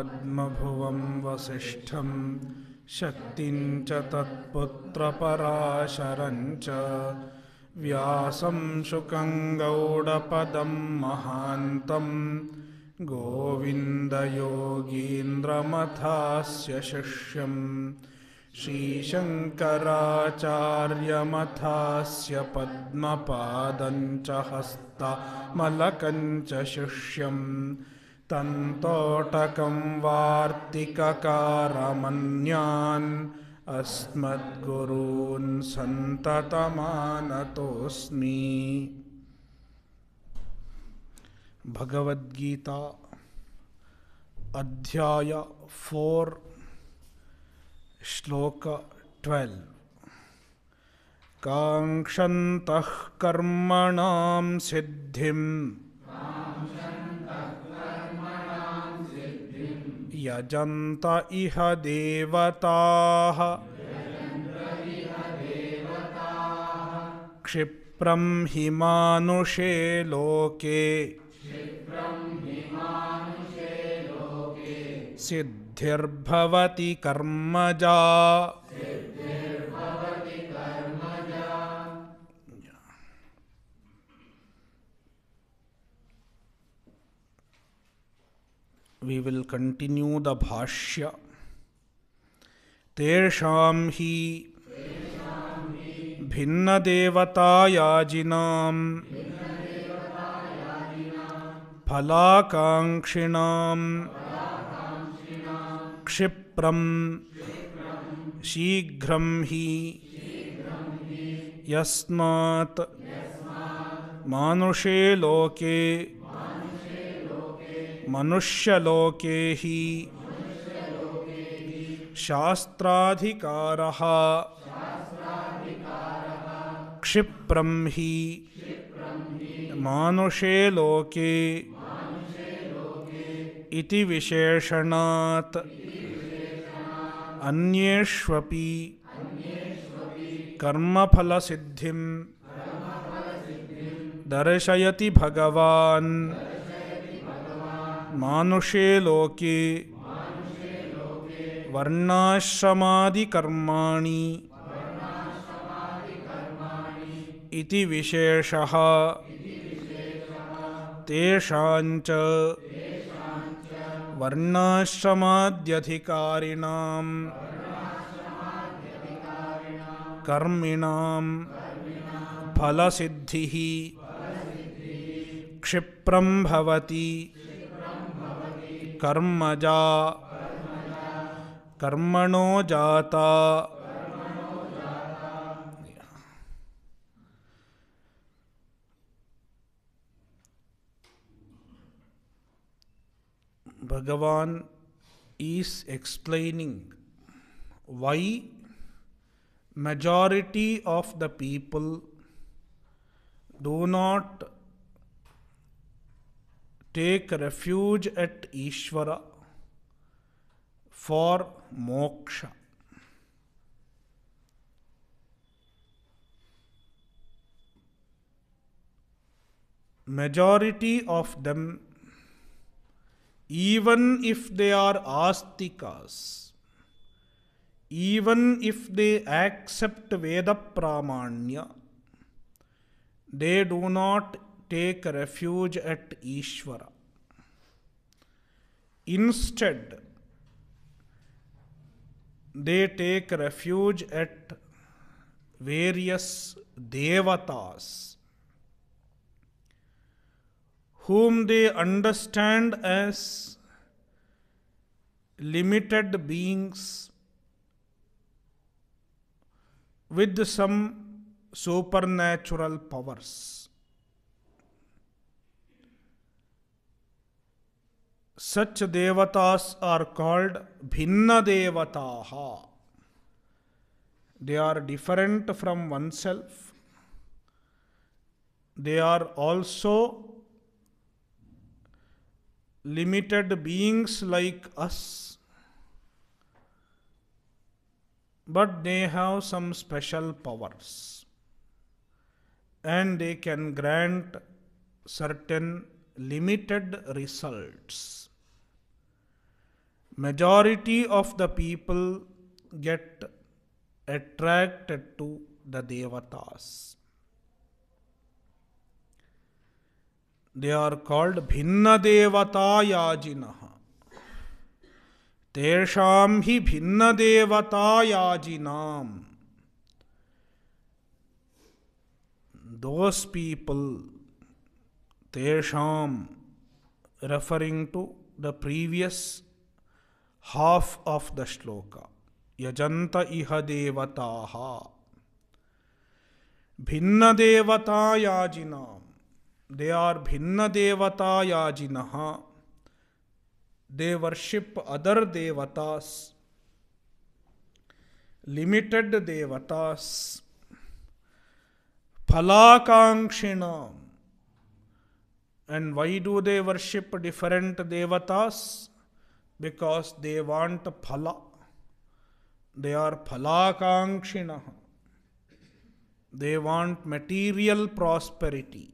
पद्मभुवं वसिष्ठं शक्तिं च तत्पुत्रपराशरं च व्यासं शुकं गौडपदं महान्तं गोविन्दयोगीन्द्रमथास्य शिष्यं श्रीशङ्कराचार्यमथास्य च हस्तमलकं च शिष्यम् तन्तोटकं वार्तिककारमन्यान् अस्मद्गुरून् सन्ततमानतोऽस्मि भगवद्गीता अध्याय फोर श्लोक ट्वेल् काङ्क्षन्तः कर्मणां सिद्धिम् यजंत इह देवता क्षिप्रम हि लोके सिद्धिर्भवति कर्मजा we will continue the bhashya tesham hi भिन्नदेवतायाजिनां फलाकाङ्क्षिणां क्षिप्रं शीघ्रं हि यस्मात् मानुषे लोके मनुष्यलोके हि शास्त्राधिकारः क्षिप्रं हि मानुषे लोके इति विशेषणात् अन्येष्वपि कर्मफल कर्मफलसिद्धिं दर्शयति भगवान् मानुषे लोके वर्णाश्रमादिकर्माणि इति विशेषः तेषाञ्च वर्णाश्रमाद्यधिकारिणां कर्मिणां फलसिद्धिः क्षिप्रं भवति कर्मजा कर्मणो जाता Bhagavan is explaining why majority of the people do not take refuge at Ishvara for moksha. Majority of them, even if they are Astikas, even if they accept Veda Pramanya, they do not take refuge at Ishvara. Instead, they take refuge at various devatas whom they understand as limited beings with some supernatural powers. Such devatas are called bhinna devataha. They are different from oneself. They are also limited beings like us, but they have some special powers and they can grant certain limited results majority of the people get attracted to the devatas. They are called Bhinna Devata Yajinaha. Bhinna Devata Yajinam. those people, Tesham, referring to the previous half of the shloka. Yajanta iha devataha. Bhinna devata yajinam. They are bhinna devata yajinaha. They worship other devatas, limited devatas. Phalakankshinam. And why do they worship different devatas? because they want phala. They are phalakankshina. They want material prosperity.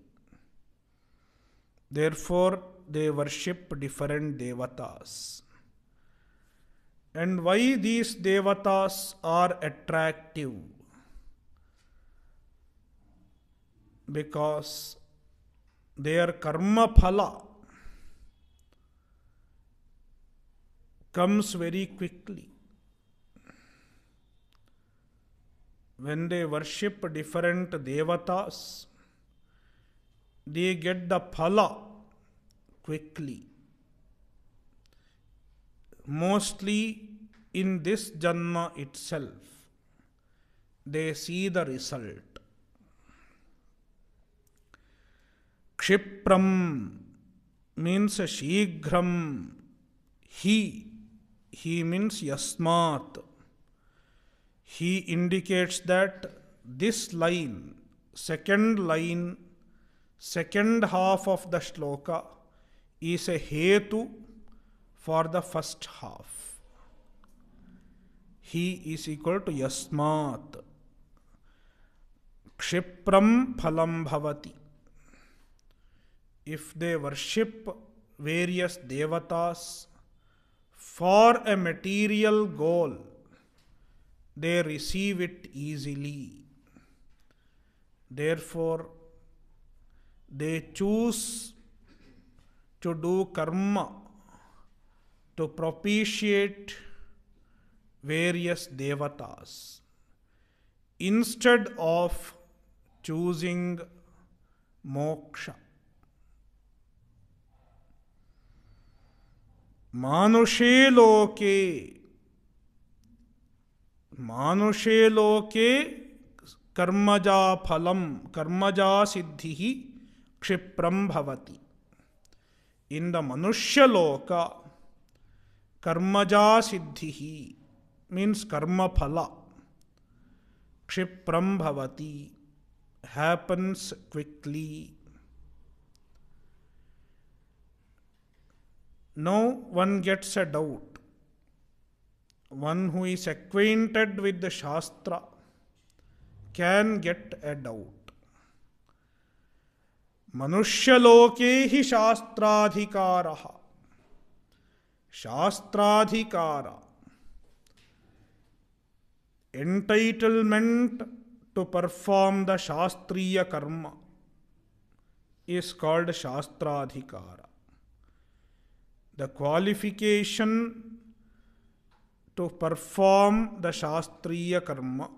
Therefore, they worship different devatas. And why these devatas are attractive? Because their karma phala comes very quickly. When they worship different devatas, they get the phala quickly. Mostly in this janma itself, they see the result. Kshipram means शीघ्रम He he means yasmat he indicates that this line second line second half of the shloka is a hetu for the first half he is equal to yasmat kshipram phalam bhavati if they worship various devatas for a material goal, they receive it easily. Therefore, they choose to do karma to propitiate various devatas instead of choosing moksha. मानुषे लोके मानुषे लोके कर्मजा फलम कर्मजा सिद्धि क्षिप्रम भवती in the मनुष्य लोक कर्मजा सिद्धि means कर्मफल क्षिप्रम भवती happens quickly Now one gets a doubt. One who is acquainted with the Shastra can get a doubt. मनुष्यलोके हि शास्त्राधिकार शास्त्राधिकार एंटाइटलमेंट टू परफॉर्म द शास्त्रीय कर्म इज कॉल्ड शास्त्राधिकार the qualification to perform the Shastriya karma.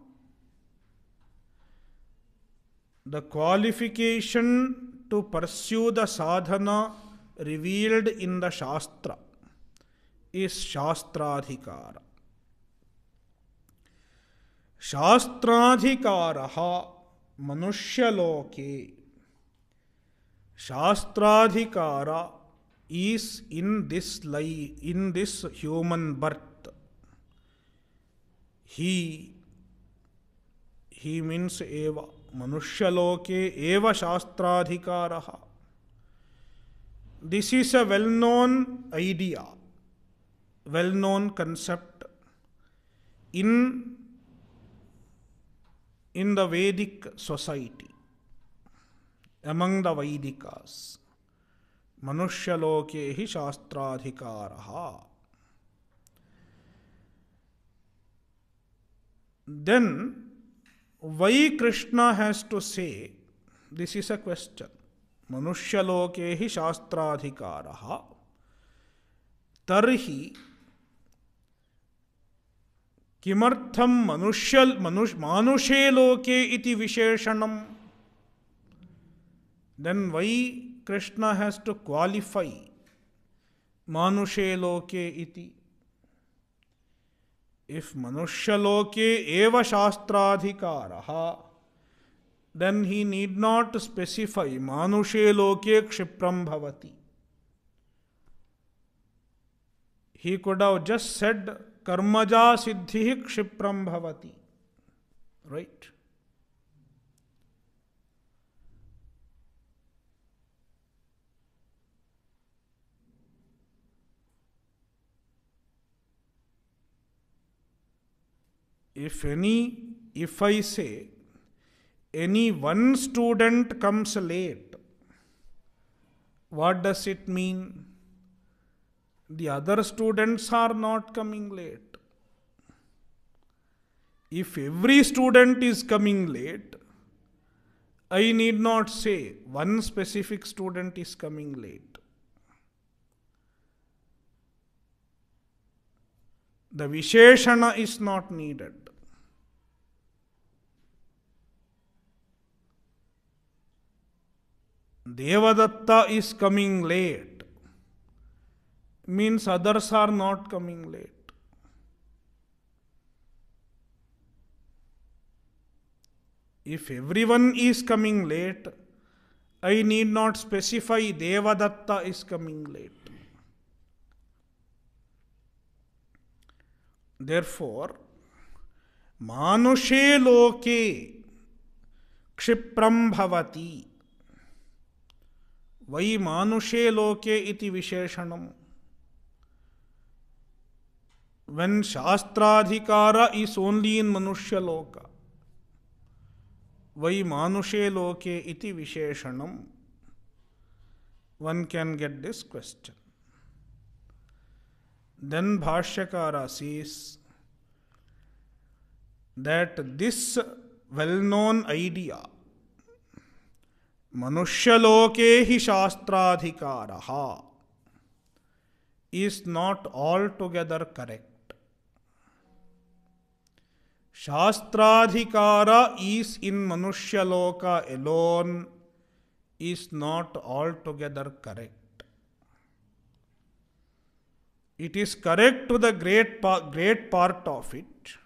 The qualification to pursue the sadhana revealed in the Shastra is Shastradhikara. शास्त्राधिकारः मनुष्यलोके शास्त्राधिकार is in this life, in this human birth. He, he means Eva, Manushyaloke, Eva Shastradhikaraha. This is a well known idea, well known concept in, in the Vedic society, among the Vedicas. मनुष्यलोके ही शास्त्राधिकार then वही Krishna has to say this is a question मनुष्यलोके ही शास्त्राधिकार तरी किमर्थम मनुष्य मनुष्य मानुषे लोके इति विशेषणम देन वही Krishna has to qualify Manushe Loke iti. If Manushaloke eva Shastradhikaraha, then he need not specify Manushe Loke Kshipram Bhavati. he could have just said karmaja siddhi kshipram bhavati right if any, if I say any one student comes late, what does it mean? The other students are not coming late. If every student is coming late, I need not say one specific student is coming late. The Visheshana is not needed. Devadatta is coming late means others are not coming late. If everyone is coming late, I need not specify Devadatta is coming late. Therefore, Manushe Loke Kshipram Bhavati. वै मानुषे लोके इति विशेषण when शास्त्राधिकार इस only in मनुष्य लोक वै मानुषे लोके इति विशेषण one can get this question then भाष्यकार sees that this well known idea मनुष्यलोके ही शास्त्राधिकार is not all together correct शास्त्राधिकार इज इन मनुष्यलोक alone is not all together correct it is correct to the great great part of it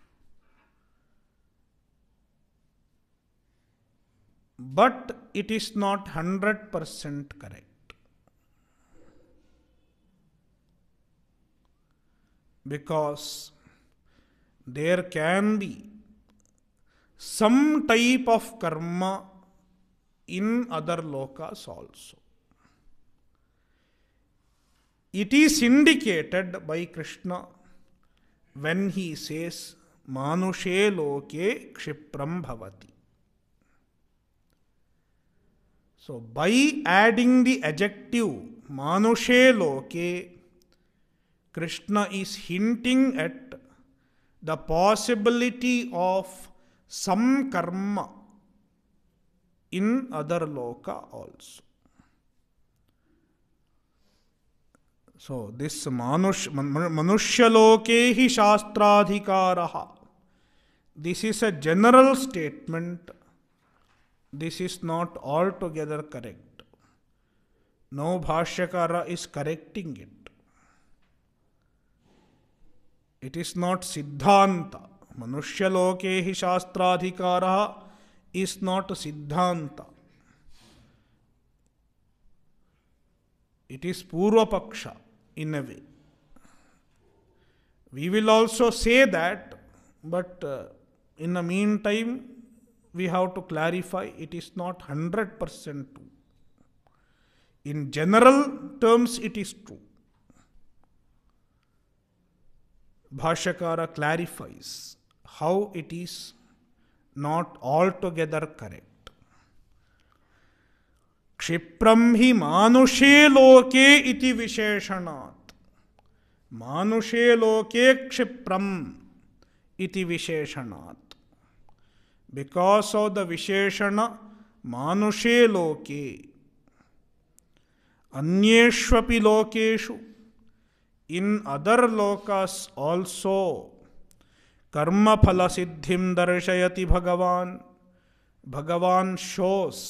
but it is not 100% correct. Because there can be some type of karma in other lokas also. It is indicated by Krishna when he says, Manushe loke kshipram bhavati. So, by adding the adjective Manushe Loke, Krishna is hinting at the possibility of some karma in other loka also. So, this Manush, Manushya Loke Hi Shastraadhikarah. This is a general statement this is not altogether correct. No Bhashyakara is correcting it. It is not Siddhanta. Manushaloke hi Shastradhikara is not Siddhanta. It is Paksha in a way. We will also say that, but uh, in the meantime, we have to clarify it is not 100% true. In general terms, it is true. Bhashakara clarifies how it is not altogether correct. kshipram hi manushe loke iti visheshanat manushe loke kshipram iti visheshanat because of the विशेषण मानुषे लोके अन्येष्वपि लोकेशु in other लोकस also कर्म फल सिद्धि दर्शयति भगवान भगवान शोस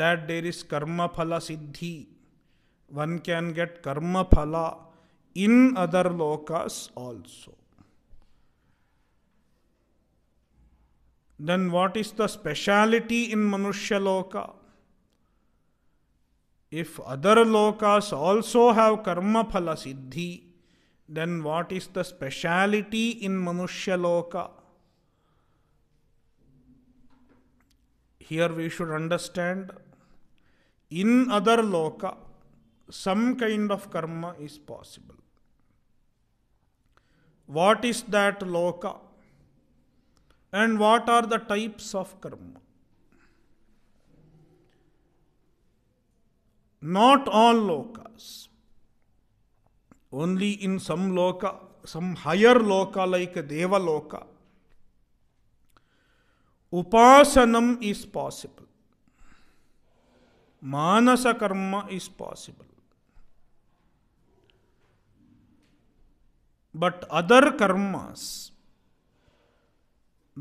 दैट देर इज कर्म फल सिद्धि वन कैन गेट कर्म फल इन अदर लोकस also Then what is the speciality in Manushya Loka? If other lokas also have karma phala siddhi, then what is the speciality in Manushya Loka? Here we should understand in other loka, some kind of karma is possible. What is that loka? And what are the types of karma? Not all lokas. Only in some loka, some higher loka like Deva loka, upasanam is possible. Manasa karma is possible. But other karmas,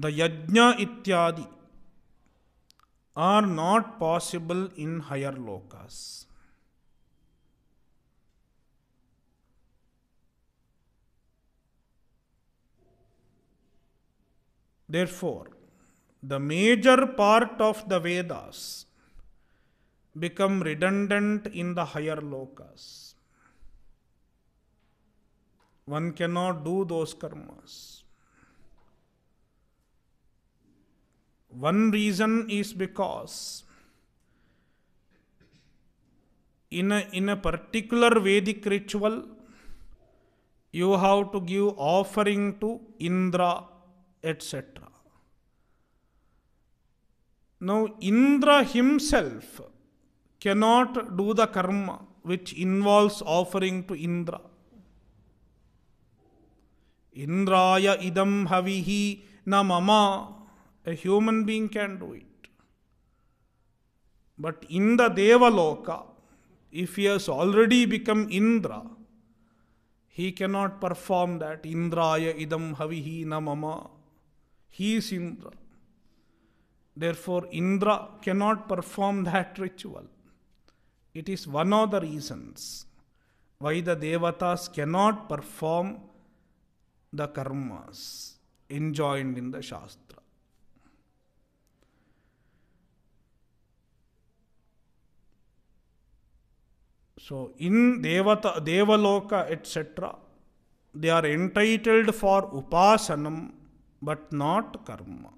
the yajna ityadi are not possible in higher lokas. Therefore, the major part of the Vedas become redundant in the higher lokas. One cannot do those karmas. One reason is because in a, in a particular Vedic ritual, you have to give offering to Indra, etc. Now, Indra himself cannot do the karma which involves offering to Indra. Indraya idam havihi na mama a human being can do it. But in the Devaloka, if he has already become Indra, he cannot perform that. Indraya idam havihi namama. He is Indra. Therefore, Indra cannot perform that ritual. It is one of the reasons why the devatas cannot perform the karmas enjoined in the Shastra. So, in Devata, Devaloka, etc., they are entitled for Upasanam but not Karma,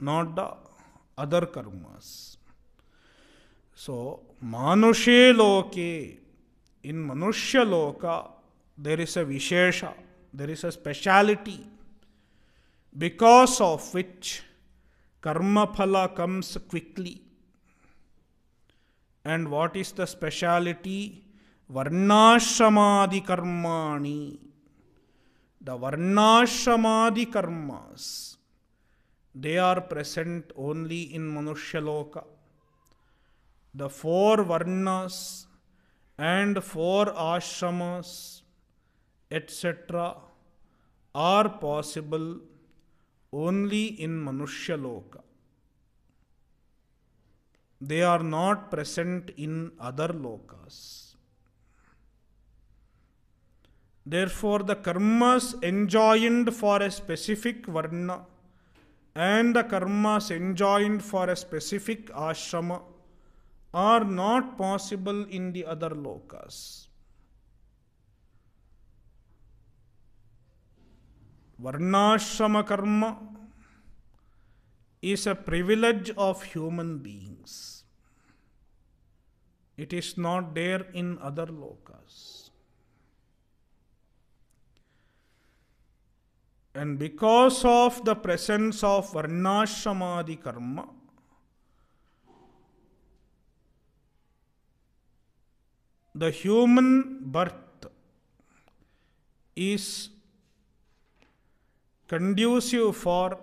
not the other Karmas. So, Manushe Loke, in Manushya Loka, there is a Vishesha, there is a speciality because of which Karma Phala comes quickly. And what is the speciality? Varnashamadi karmani. The Varnashamadi karmas. They are present only in Manushaloka. The four Varnas and four ashramas, etc., are possible only in Manushaloka they are not present in other lokas. Therefore, the karmas enjoined for a specific varna and the karmas enjoined for a specific ashrama are not possible in the other lokas. Varnashrama karma is a privilege of human beings. It is not there in other lokas. And because of the presence of Varnashamadhi karma, the human birth is conducive for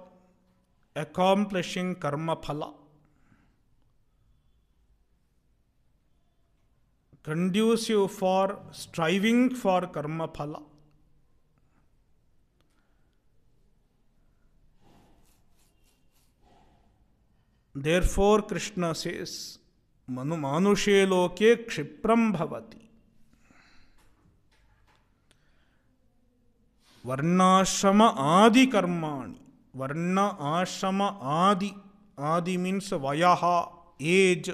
accomplishing karma phala conducive for striving for karma phala therefore krishna says मनु मानुषे लोके क्षिप्रम भवति वर्णाश्रम आदि कर्माणि वर्ण आश्रम आदि आदि मीन्स वयहा age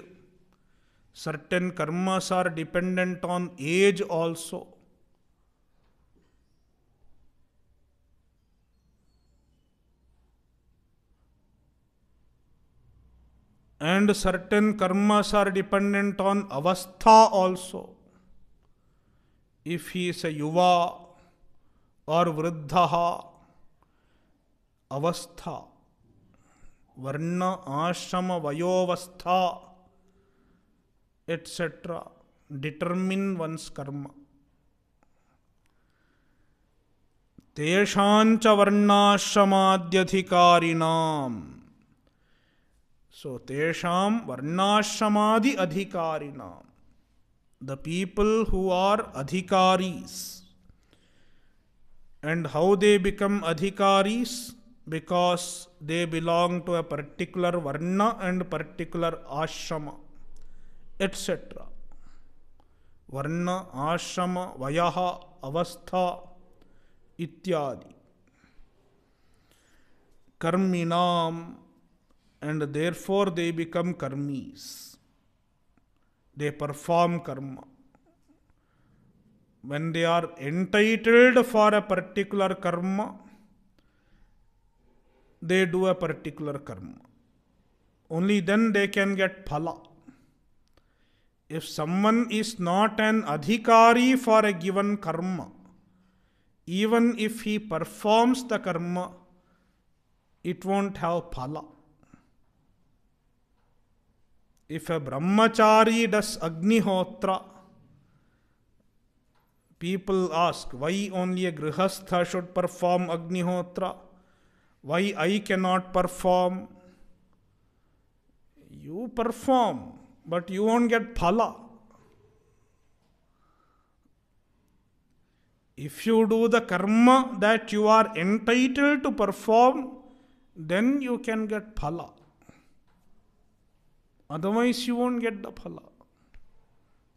certain karmas are dependent on age also and certain karmas are dependent on avastha also if he is a yuva or vruddha अवस्था वर्ण आश्रम वयोवस्था एटसेट्रा डिटर्मिन वंस कर्म तेषांच वर्णाश्रमाद्यधिकारिणाम सो तेषाम वर्णाश्रमादि अधिकारिणाम द पीपल हु आर अधिकारीज and how they become अधिकारीज because they belong to a particular varna and particular ashrama, etc. Varna, ashrama, vayaha, avastha, ityadi. Karminam, and therefore they become karmis. They perform karma. When they are entitled for a particular karma, they do a particular karma. Only then they can get phala. If someone is not an adhikari for a given karma, even if he performs the karma, it won't have phala. If a brahmachari does agnihotra, people ask why only a grihastha should perform agnihotra why I cannot perform? You perform, but you won't get phala. If you do the karma that you are entitled to perform, then you can get phala. Otherwise, you won't get the phala.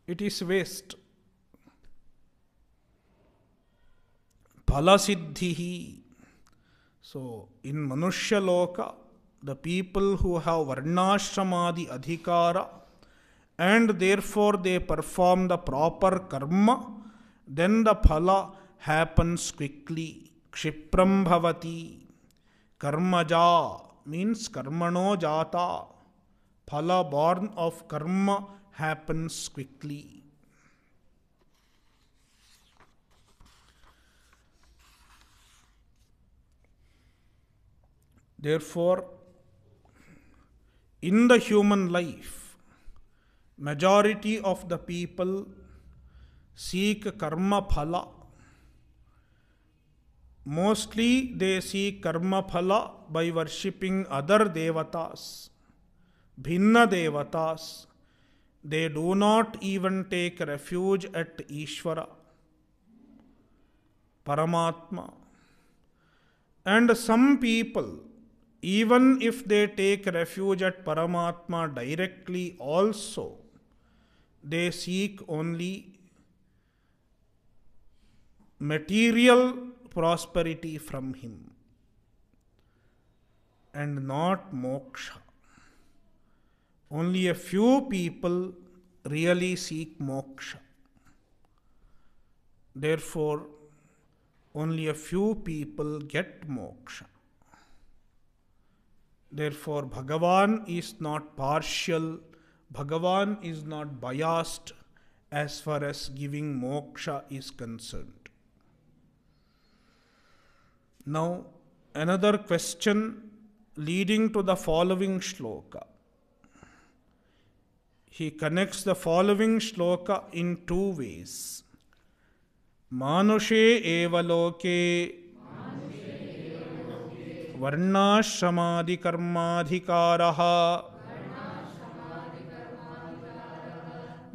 It is waste. Phala Siddhi. So, in Loka, the people who have Varnashramadi Adhikara and therefore they perform the proper karma, then the phala happens quickly. Kshipram bhavati. Karmaja means karmano jata. Phala born of karma happens quickly. Therefore, in the human life, majority of the people seek karma phala. Mostly they seek karma phala by worshipping other devatas, bhinna devatas. They do not even take refuge at Ishvara, Paramatma. And some people even if they take refuge at Paramatma directly, also they seek only material prosperity from Him and not moksha. Only a few people really seek moksha. Therefore, only a few people get moksha. Therefore, Bhagavan is not partial, Bhagavan is not biased as far as giving moksha is concerned. Now, another question leading to the following shloka. He connects the following shloka in two ways. मानुषे एव लोके वर्णाश्रमादिकर्माधिकारः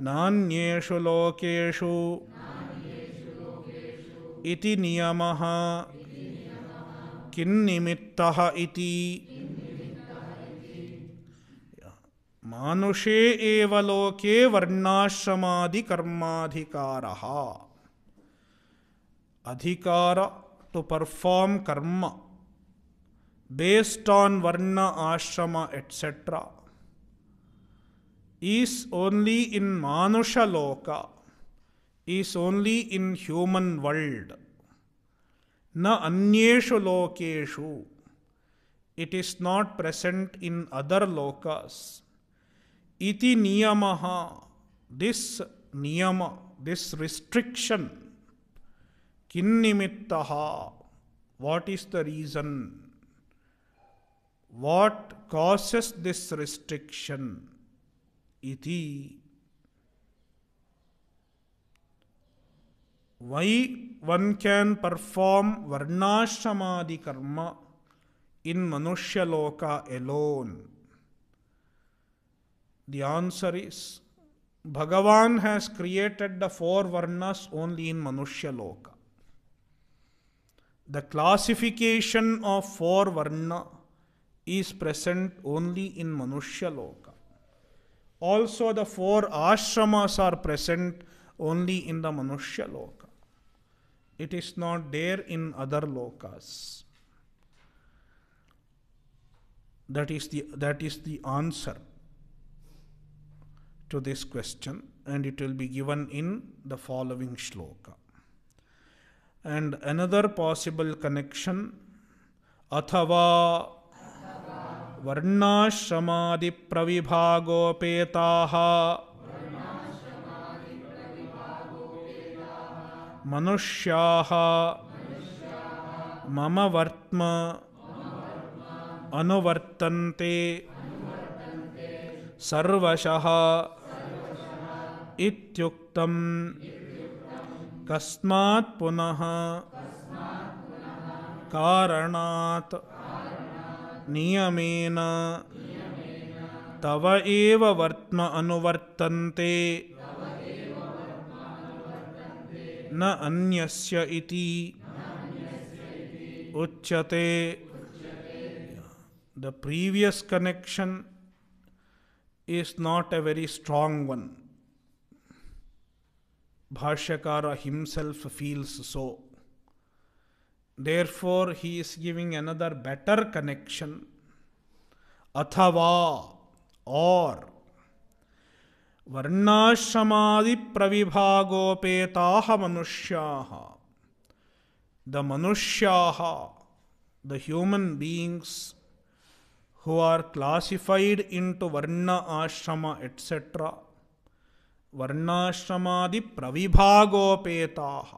नान्येषु लोकेषु इति नियमः किन्निमित्तः इति मानुषे एव लोके वर्णाश्रमादिकर्माधिकारः अधिकार टु परफॉर्म कर्म based on Varna, Ashrama, etc., is only in Manusha Loka, is only in human world. Na anyeshu lokeshu. It is not present in other lokas. Iti niyamaha. This niyama, this restriction. Kinnimittaha. What is the reason? what causes this restriction iti why one can perform varnashamadhi karma in manushya alone the answer is Bhagavan has created the four varnas only in Manushya Loka. The classification of four varna is present only in loka. Also, the four ashramas are present only in the loka. It is not there in other lokas. That is the, that is the answer to this question, and it will be given in the following shloka. And another possible connection, athava. वर्णाश्रमादिप्रविभागोपेताः मनुष्या मम वर्त्म अनुवर्तन्ते सर्वशः इत्युक्तं कस्मात् पुनः कारणात् नियमेन तव एव वर्त्म अनुवर्तन्ते न अन्यस्य इति उच्यते the previous connection is not a very strong one भाष्यकार himself feels so therefore he is giving another better connection athava or वर्णाश्रमादि प्रविभागोपेताः मनुष्याः द मनुष्याः the human beings who are classified into वर्ण आश्रम एट्सेट्रा वर्णाश्रमादि प्रविभागोपेताः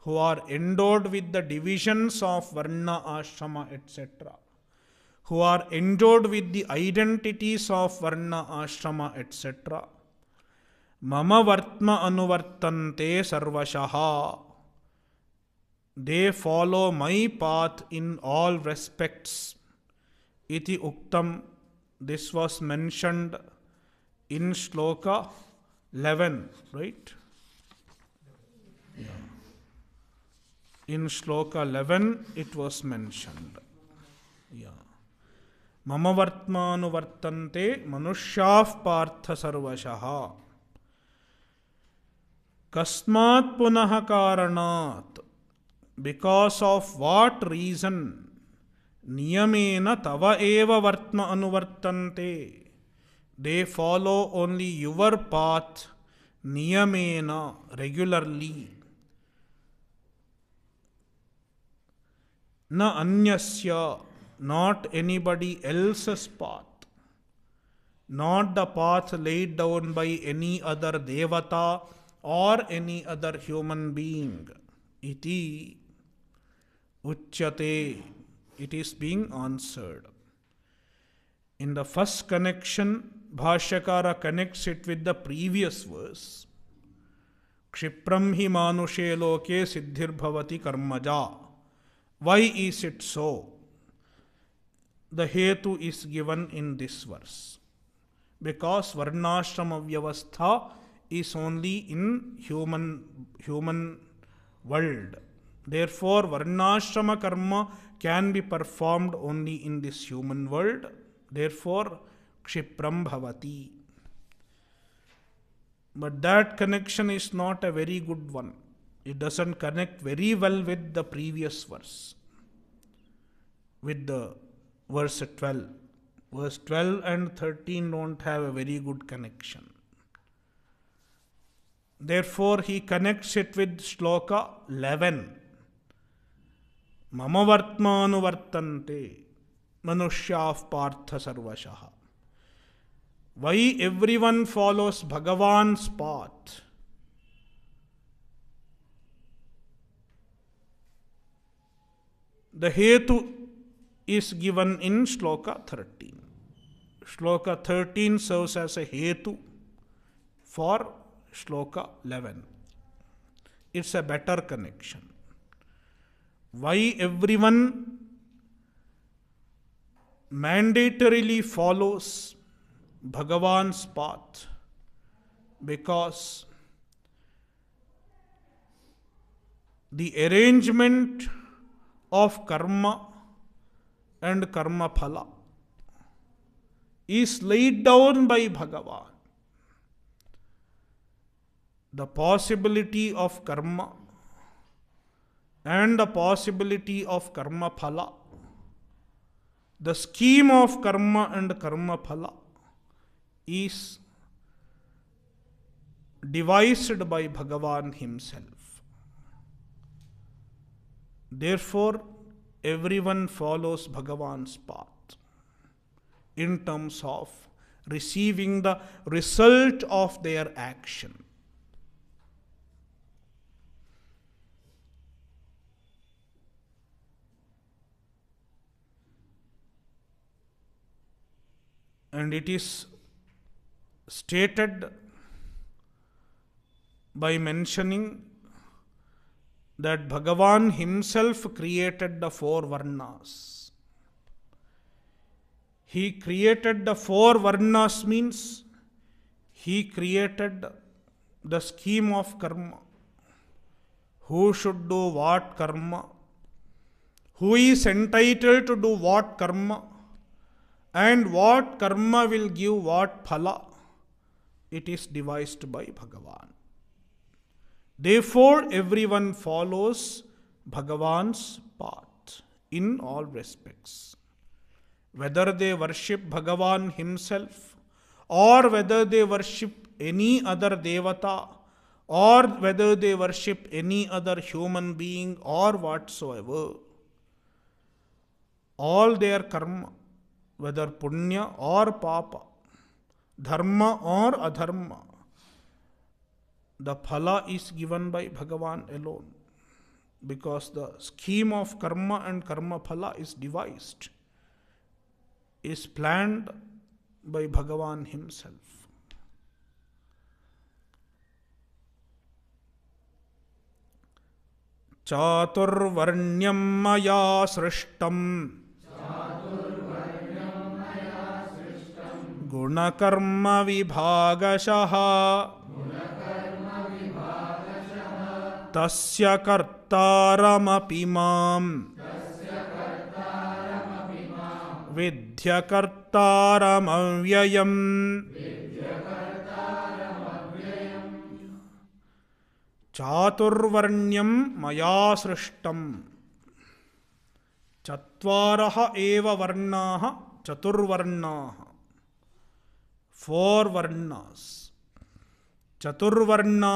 who are endowed with the divisions of Varna, Ashrama, etc., who are endowed with the identities of Varna, Ashrama, etc., Mama Vartma Anuvartante Sarvashaha. They follow my path in all respects. Iti Uktam. This was mentioned in sloka 11, right? in shloka 11 it was mentioned yeah मम वर्त्मानुवर्तन्ते मनुष्याः पार्थ सर्वशः कस्मात् पुनः कारणात् because of what reason नियमेन तव एव वर्त्म अनुवर्तन्ते they follow only your path नियमेन रेगुलरली न अन्यस्य not anybody else's path, not the path laid down by any other devata or any other human being. Iti uchyate. It is being answered. In the first connection, Bhashyakara connects it with the previous verse. क्षिप्रम ही मानुषे लोके सिद्धिर्भवति कर्मजा Why is it so? The Hetu is given in this verse. Because Varnashrama Vyavastha is only in human, human world. Therefore, Varnashrama karma can be performed only in this human world. Therefore, Kshipram Bhavati. But that connection is not a very good one it doesn't connect very well with the previous verse, with the verse 12. Verse 12 and 13 don't have a very good connection. Therefore, he connects it with shloka 11. मम वर्त्मानुवर्तन्ते मनुष्याः पार्थ सर्वशः वै Why everyone follows Bhagavan's path? The Hetu is given in Shloka 13. Shloka 13 serves as a Hetu for Shloka 11. It's a better connection. Why everyone mandatorily follows Bhagavan's path? Because the arrangement of karma and karma phala is laid down by Bhagavan. The possibility of karma and the possibility of karma phala, the scheme of karma and karma phala is devised by Bhagavan himself. Therefore, everyone follows Bhagavan's path in terms of receiving the result of their action. And it is stated by mentioning that Bhagavan himself created the four Varnas. He created the four Varnas means he created the scheme of karma. Who should do what karma? Who is entitled to do what karma? And what karma will give what phala? It is devised by Bhagavan. Therefore, everyone follows Bhagavan's path in all respects. Whether they worship Bhagavan himself, or whether they worship any other devata, or whether they worship any other human being or whatsoever, all their karma, whether punya or papa, dharma or adharma, the फला is given by Bhagavan alone because the scheme of कर्म and कर्म फल is डिवैस्ड् is प्लाण्ड् बै भगवान् हिम् self चातुर्वर्ण्यं मया सृष्टं गुणकर्मविभागशः तस्य कर्तारमपि माम् विध्यकर्तारमव्ययम् चातुर्वर्ण्यं मया सृष्टम् चत्वारः एव वर्णाः चतुर्वर्णाः फोर् वर्णास् चतुर्वर्णा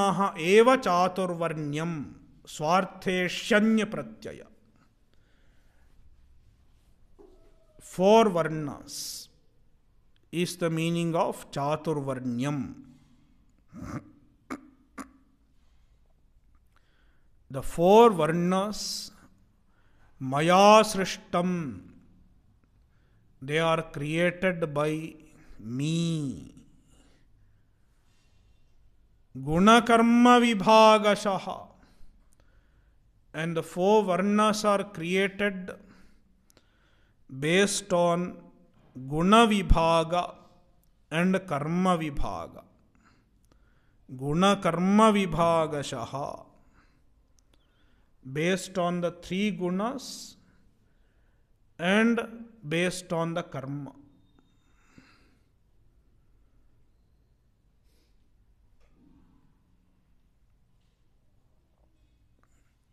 एव चातुर्वर्ण्यम स्वार्थे शन्य प्रत्यय फोर वर्णस इज द मीनिंग ऑफ चातुर्वर्ण्यम द फोर वर्णस मया सृष्ट they are created by me गुणकर्मविभागशः एण्ड् द फो वर्णस् आर् क्रियेटेड् बेस्ड् आन् गुणविभाग एण्ड् कर्मविभाग गुणकर्मविभागशः बेस्ड् आन् द त्री गुणस् एण्ड् बेस्ड् आन् द कर्म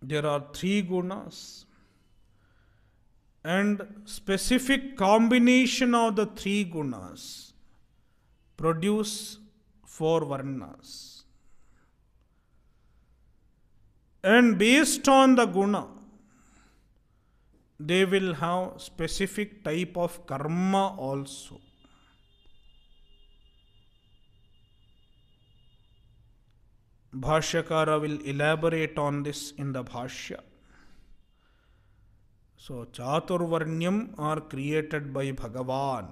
there are three gunas and specific combination of the three gunas produce four varnas and based on the guna they will have specific type of karma also Bhashyakara will elaborate on this in the Bhashya. So, Chaturvarnyam are created by Bhagavan.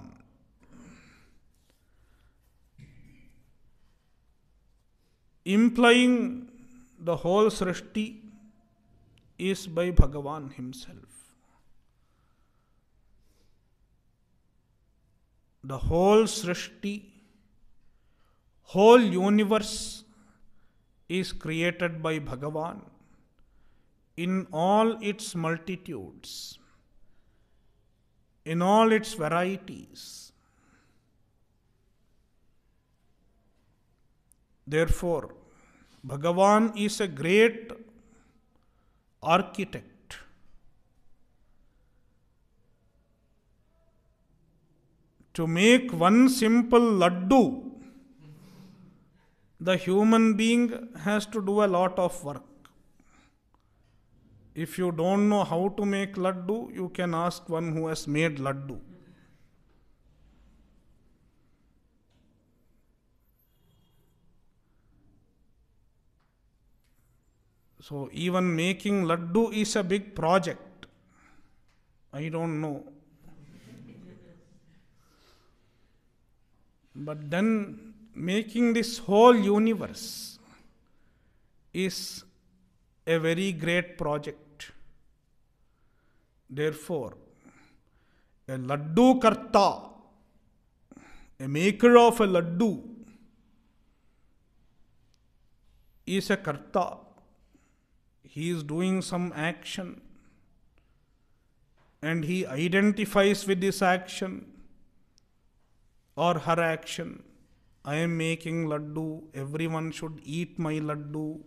Implying the whole Srishti is by Bhagavan himself. The whole Srishti, whole universe is created by Bhagavan in all its multitudes, in all its varieties. Therefore, Bhagavan is a great architect. To make one simple laddu the human being has to do a lot of work. If you don't know how to make laddu, you can ask one who has made laddu. So, even making laddu is a big project. I don't know. but then making this whole universe is a very great project. Therefore, a laddu karta, a maker of a laddu, is a karta. He is doing some action and he identifies with this action or her action I am making laddu, everyone should eat my laddu.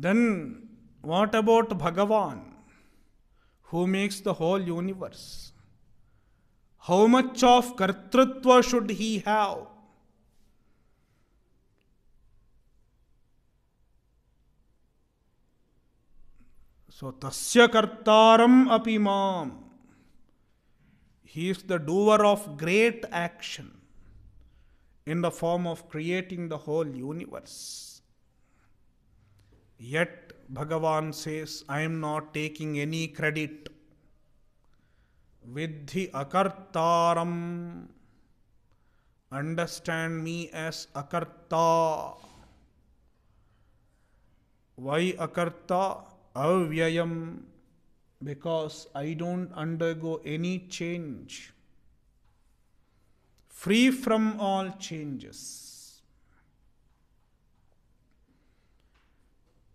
Then, what about Bhagavan, who makes the whole universe? How much of Kartritva should he have? So tasya kartharam apimam. He is the doer of great action in the form of creating the whole universe. Yet Bhagavan says, I am not taking any credit. Vidhi Akartaram. Understand me as Akarta. Why Akarta? Avyayam because I don't undergo any change, free from all changes.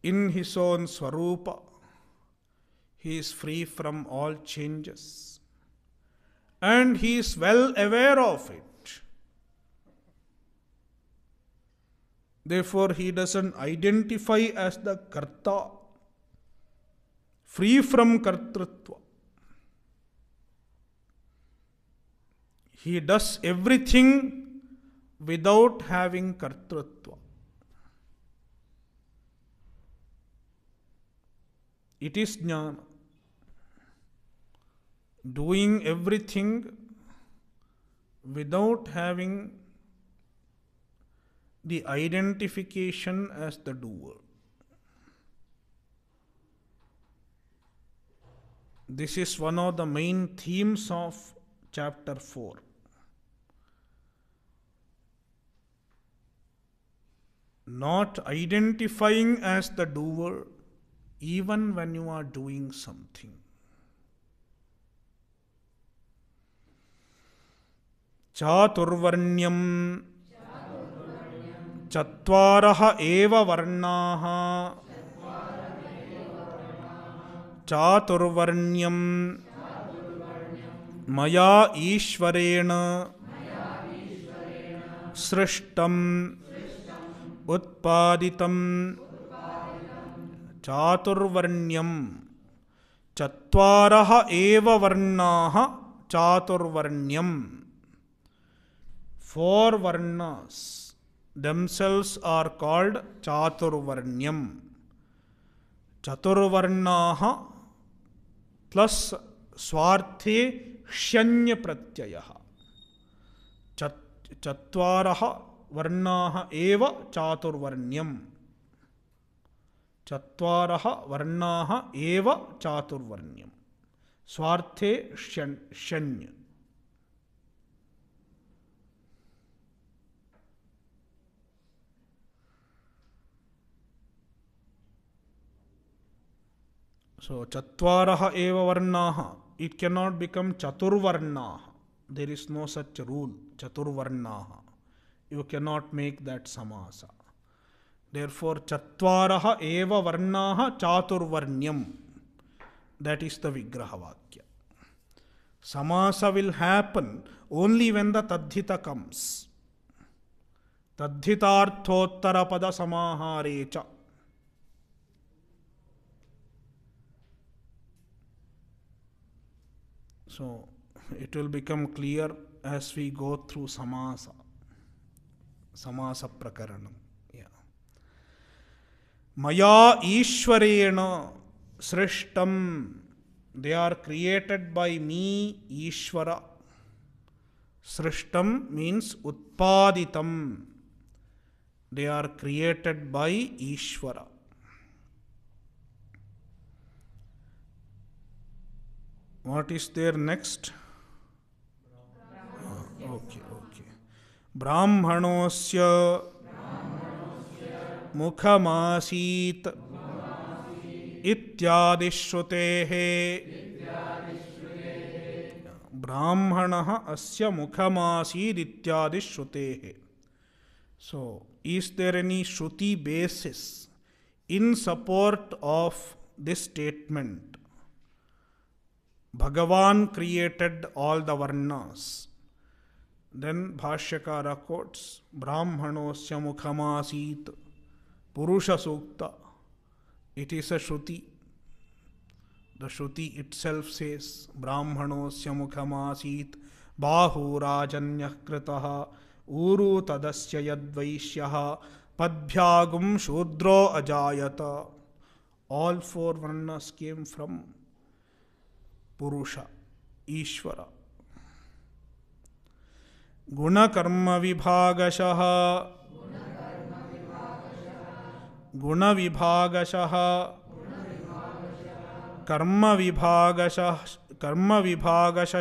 In his own Swarupa, he is free from all changes and he is well aware of it. Therefore, he doesn't identify as the Karta free from kartrutva. He does everything without having kartrutva. It is jnana. Doing everything without having the identification as the doer. This is one of the main themes of chapter 4. Not identifying as the doer even when you are doing something. चातुर्वर्ण्यं चत्वारः एव वर्णाः चातुर्वर्ण्यं मया ईश्वरेण सृष्टम् उत्पादितं चातुर्वर्ण्यं चर एव वर्णाः चातुर्वर्ण्यं four वर्णास् themselves are called chaturvarnyam chaturvarnaah plus स्वार्थे शन्य प्रत्यय चर वर्णा एव चातुर्वर्ण्यम चर वर्णा एव चातुर्वर्ण्यम स्वार्थे शन् शन, सो चर एव वर्णा इट कैन नॉट बिकम चतुर्वर्ण there is no such rule चतुर्वर्ण you can not make that समास देर फोर चर वर्णा चातुर्वर्ण्यम दैट इज द विग्रहवाक्य समास will happen only when the तद्धित कम्स तद्धितार्थोत्तर पद समाहारे च So it will become clear as we go through samasa, samasa prakaranam. Yeah. Maya Ishwarena Srishtam. They are created by me, Ishvara. Srishtam means Utpaditam. They are created by Ishvara. What is there next okay ah, okay okay brahmanasya ब्राह्मण अस्य मुखमासीद so is there any श्रुति basis in support of this statement Bhagavan created all the Varnas. Then Bhashyakara quotes Brahmanosya Mukhamasit Purusha Sukta. It is a Shruti. The Shruti itself says Brahmanosya Mukhamasit Bahurajanyah Kritaha Uru Tadasya Yadvaishyaha Padbhyagum Shudro Ajayata. All four Varnas came from पुरुष ईश्वर गुणकर्म विभागश गुण विभागश कर्म विभागश कर्म विभागश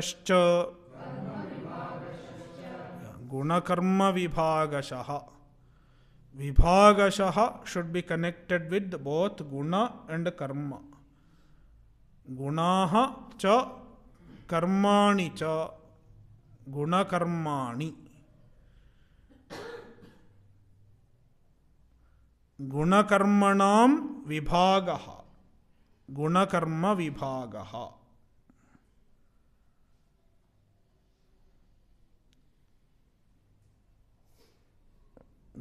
गुणकर्म विभागश विभागश should be connected with both गुण एंड कर्म गुणा च कर्माणि च गुणकर्माणि गुणकर्मणां विभागः गुणकर्मविभागः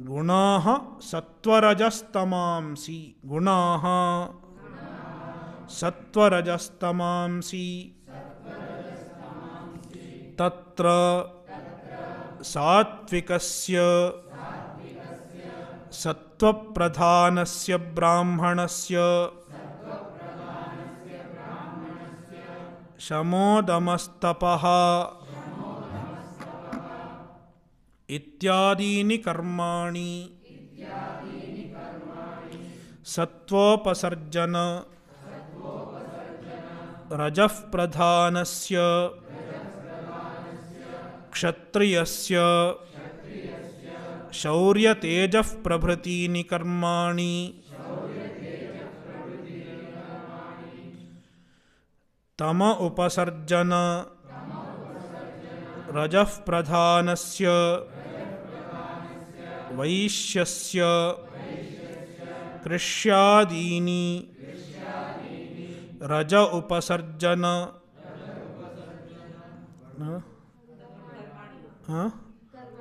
गुणाः सत्वरजस्तमांसि गुणाः सत्वरजस्तमांसि तत्र सात्विकस्य सत्वप्रधानस्य ब्राह्मणस्य शमोदमस्तपः इत्यादीनि कर्माणि सत्त्वोपसर्जन रजः प्रधानस्य क्षत्रियस्य शौर्यतेजः प्रभृतीनि कर्माणि तम उपसर्जन रजः प्रधानस्य वैश्यस्य कृष्यादीनि रज उपसर्जन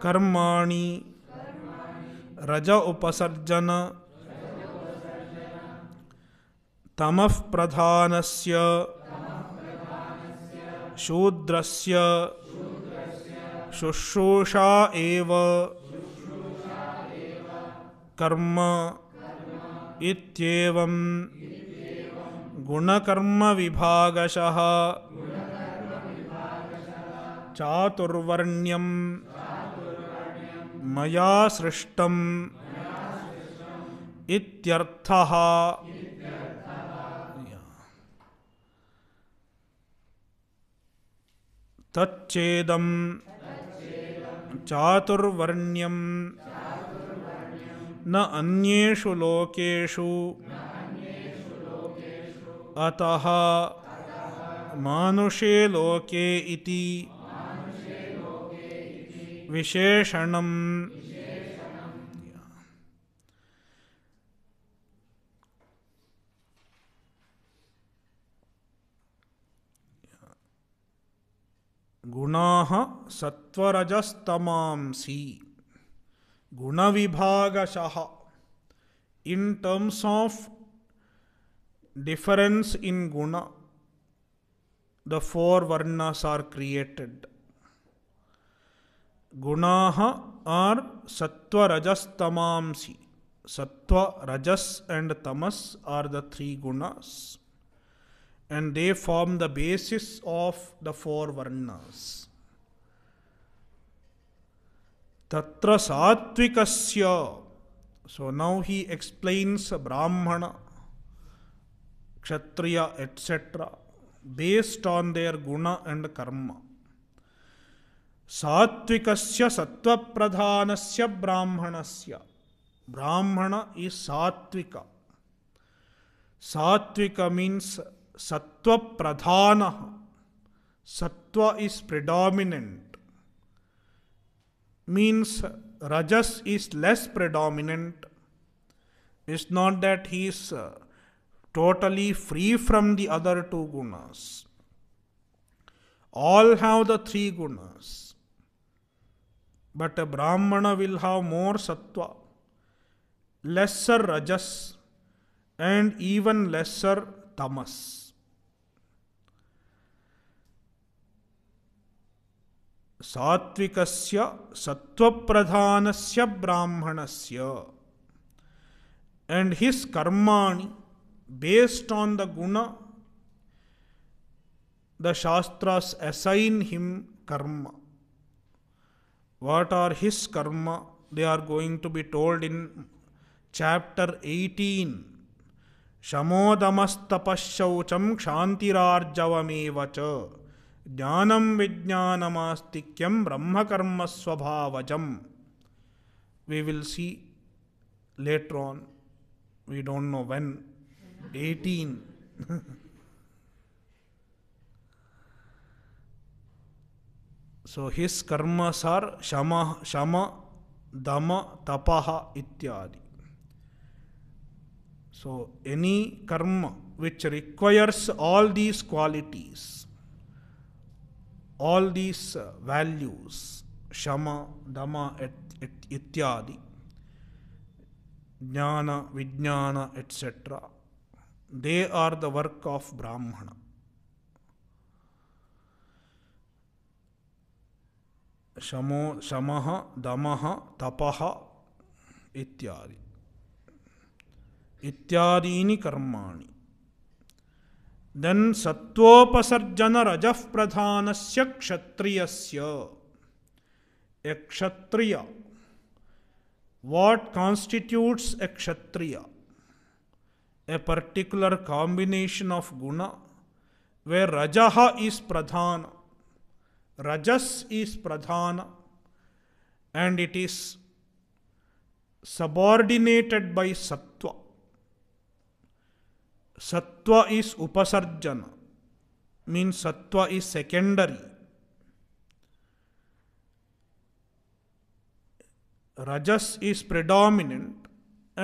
कर्मा रज उपसर्जन तमः प्रधानस्य शूद्रस्य शुश्रूषा एव कर्म इत्येवम् गुणकर्मविभागशः चातुर्वर्ण्यं मया सृष्ट इत्यर्थः तच्चेदं चातुर्वर्ण्यं न अन्येषु लोकेषु अतः मनुषे लोके इति गुणा सत्वरजस्तमांसी गुण विभागश in terms of difference in guna, the four varnas are created. Gunaha are sattva rajas tamamsi. Sattva, rajas, and tamas are the three gunas, and they form the basis of the four varnas. Tatra satvika. So now he explains Brahmana. kshatriya, etc., based on their guna and karma. सात्विकस्य सत्वप्रधानस्य ब्राह्मणस्य Brahmana is sattvika sattvika means sattvapradhana sattva is predominant means rajas is less predominant it's not that he is totally free from the other two gunas. All have the three gunas. But a Brahmana will have more sattva, lesser rajas, and even lesser tamas. ಸಾತ್ವಿಕಸ್ಯ ಸತ್ವಪ್ರಧಾನಸ್ಯ brahmanasya, and his karmani based on the guna, the Shastras assign him karma. What are his karma? They are going to be told in chapter 18. शमोदमस्तपःशौचं क्षान्तिरार्जवमेव च ज्ञानं विज्ञानमास्तिक्यं We we will see later on don't know when 18. so his karmas are shama, shama, dama, tapaha, ityadi. So any karma which requires all these qualities, all these uh, values, shama, dama, et, et, ityadi, jnana, vijnana, etc. They are the work of Brahmana. शमो शमः दमः तपः इत्यादि इत्यादीनि कर्माणि then सत्त्वोपसर्जनरजःप्रधानस्य क्षत्रियस्य a Kshatriya what constitutes a Kshatriya a particular combination of guna where rajaha is pradhana rajas is pradhana and it is subordinated by sattva sattva is upasarjana means sattva is secondary rajas is predominant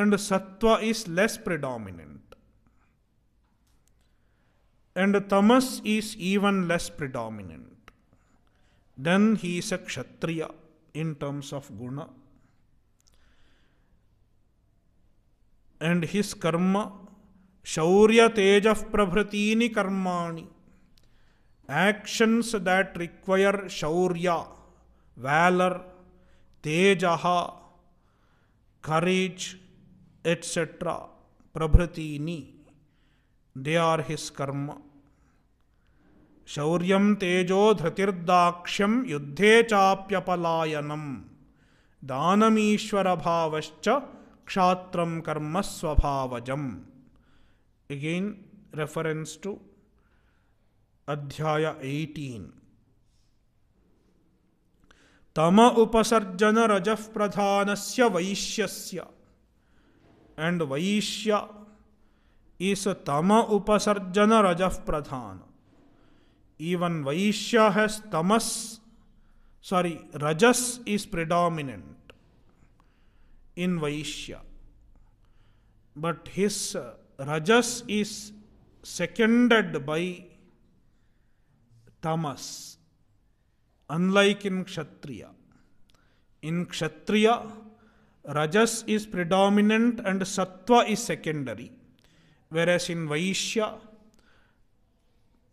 and sattva is less predominant and tamas is even less predominant. Then he is a kshatriya in terms of guna. And his karma, shaurya tejav prabhratini karmani, actions that require shaurya, valor, tejaha, courage, etc. Prabhratini, they are his karma. शौर्य तेजो धृतिर्दाक्ष्यम युद्धे चाप्यपलायनम दानमीश्वर भावश्च क्षात्र कर्म स्वभावज again reference to अध्याय 18 तम उपसर्जन रज प्रधान से वैश्य एंड वैश्य इस तम उपसर्जन रज प्रधान even Vaishya has tamas, sorry, rajas is predominant in Vaishya. But his uh, rajas is seconded by tamas, unlike in Kshatriya. In Kshatriya, rajas is predominant and sattva is secondary, whereas in Vaishya,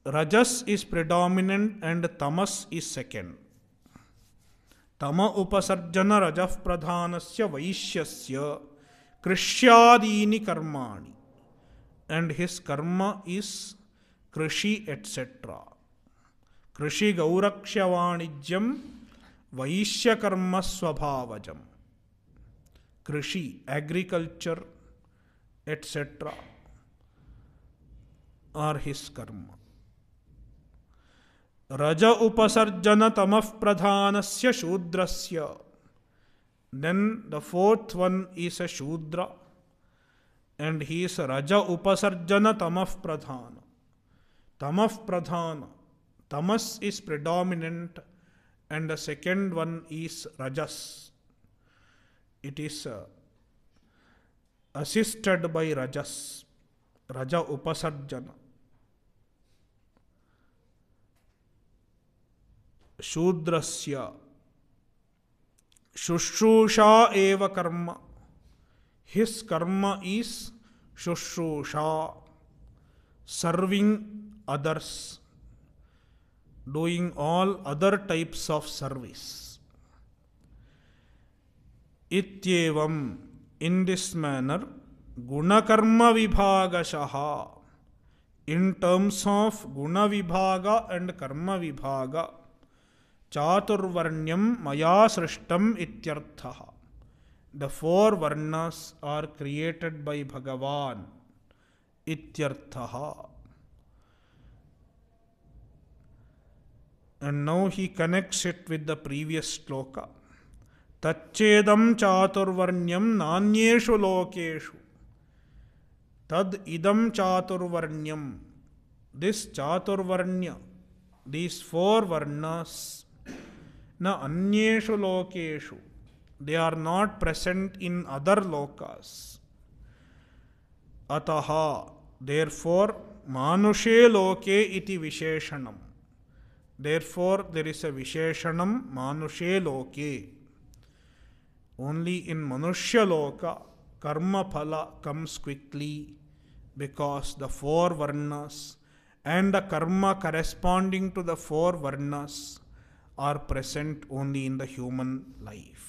rajas is predominant and tamas is second. तम उपसर्जन रजः प्रधानस्य वैश्यस्य krishyadini karmani, and his karma is krishi etc. Krishi gaurakshavanijyam vaishya karma swabhavajam. Krishi, agriculture etc. are his karma. रज उपसर्जन तम प्रधान से शूद्र से then the fourth one is a Shudra and he is रज उपसर्जन तम प्रधान तम प्रधान tamas is predominant and the second one is rajas it is assisted uh, by rajas रज उपसर्जन शूद्रस्य शुश्रूषा एव कर्म his karma is shushrusha serving others doing all other types of service इत्येवम् इन् दिस् मेनर् गुणकर्मविभागशः in terms of gunavibhaga and karmavibhaga चातुर्वर्ण्यम मया सृष्टम इत्यर्थ the four varnas are created by Bhagavan इत्यर्थ And now he connects it with the previous sloka. तच्चेदं चातुर्वर्ण्यं नान्येषु लोकेषु तद् इदं चातुर्वर्ण्यं this chaturvarnya these four varnas Now, anyeshu lokeshu. They are not present in other lokas. Ataha. Therefore, manushe loke iti visheshanam. Therefore, there is a visheshanam manushe loke. Only in manushya loka, karma phala comes quickly because the four varnas and the karma corresponding to the four varnas are present only in the human life.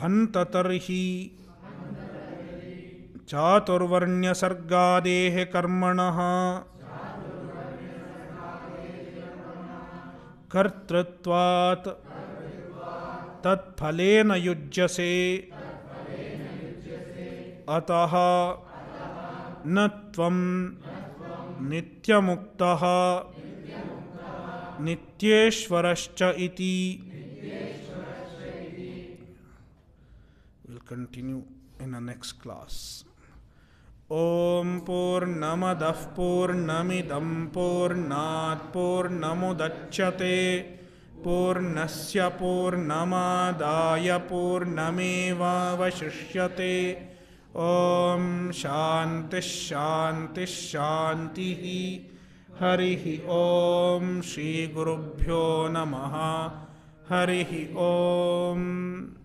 हंततर्हि चातुर्वर्ण्यसर्गादेः कर्मणः कर्तृत्वात् तत्फलेन युज्यसे अतः न त्वं नित्यमुक्तः नित्येश्वरश्च इति will continue in a next class ओम पूर्णमदः पूर्णमिदं पूर्णात् पूर्णमुदच्यते पूर्णस्य पूर्णमादाय पूर्णमेवावशिष्यते ओम शांति शांति शांति ॐ शान्तिश्शान्तिश्शान्तिः ओम श्री गुरुभ्यो नमः हरिः ओम